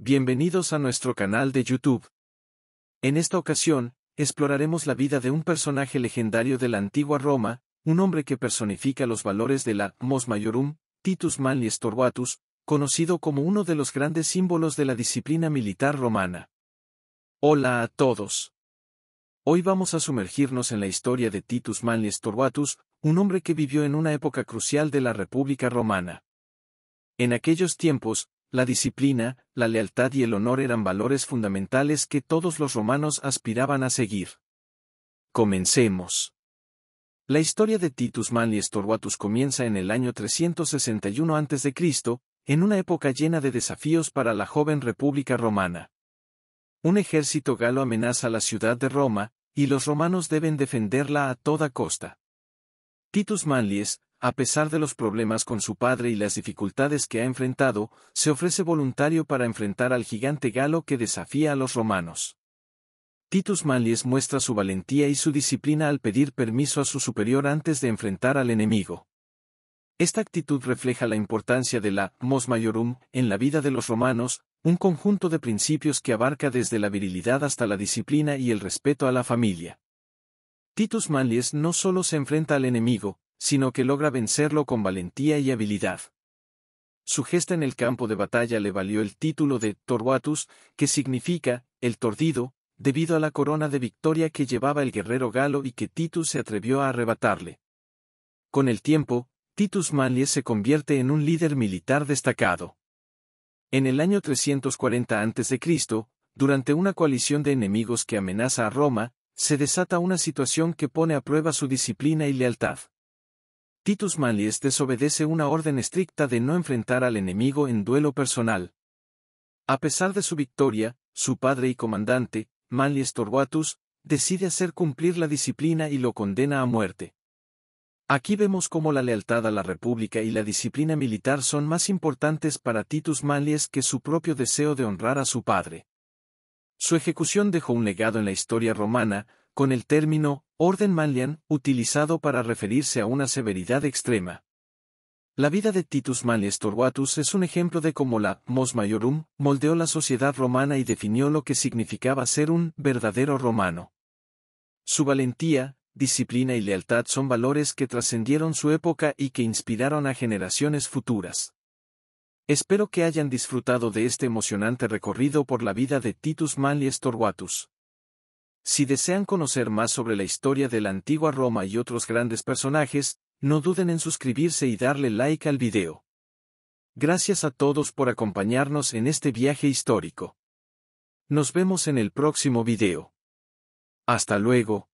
Bienvenidos a nuestro canal de YouTube. En esta ocasión, exploraremos la vida de un personaje legendario de la antigua Roma, un hombre que personifica los valores de la Mos Maiorum, Titus Manlius Torquatus, conocido como uno de los grandes símbolos de la disciplina militar romana. Hola a todos. Hoy vamos a sumergirnos en la historia de Titus Manlius Torquatus, un hombre que vivió en una época crucial de la República Romana. En aquellos tiempos, la disciplina, la lealtad y el honor eran valores fundamentales que todos los romanos aspiraban a seguir. Comencemos. La historia de Titus Manlius Torquatus comienza en el año 361 a.C., en una época llena de desafíos para la joven República Romana. Un ejército galo amenaza la ciudad de Roma, y los romanos deben defenderla a toda costa. Titus Manlius, a pesar de los problemas con su padre y las dificultades que ha enfrentado, se ofrece voluntario para enfrentar al gigante galo que desafía a los romanos. Titus Manlius muestra su valentía y su disciplina al pedir permiso a su superior antes de enfrentar al enemigo. Esta actitud refleja la importancia de la mos maiorum en la vida de los romanos, un conjunto de principios que abarca desde la virilidad hasta la disciplina y el respeto a la familia. Titus Manlius no solo se enfrenta al enemigo, sino que logra vencerlo con valentía y habilidad. Su gesta en el campo de batalla le valió el título de Torvatus, que significa el tordido, debido a la corona de victoria que llevaba el guerrero galo y que Titus se atrevió a arrebatarle. Con el tiempo, Titus Manlius se convierte en un líder militar destacado. En el año 340 a.C., durante una coalición de enemigos que amenaza a Roma, se desata una situación que pone a prueba su disciplina y lealtad. Titus Manlius desobedece una orden estricta de no enfrentar al enemigo en duelo personal. A pesar de su victoria, su padre y comandante, Manlius Torguatus, decide hacer cumplir la disciplina y lo condena a muerte. Aquí vemos cómo la lealtad a la República y la disciplina militar son más importantes para Titus Manlius que su propio deseo de honrar a su padre. Su ejecución dejó un legado en la historia romana, con el término Orden Manlian, utilizado para referirse a una severidad extrema. La vida de Titus Manlius Torquatus es un ejemplo de cómo la mos maiorum moldeó la sociedad romana y definió lo que significaba ser un verdadero romano. Su valentía, disciplina y lealtad son valores que trascendieron su época y que inspiraron a generaciones futuras. Espero que hayan disfrutado de este emocionante recorrido por la vida de Titus Manlius Torquatus. Si desean conocer más sobre la historia de la antigua Roma y otros grandes personajes, no duden en suscribirse y darle like al video. Gracias a todos por acompañarnos en este viaje histórico. Nos vemos en el próximo video. Hasta luego.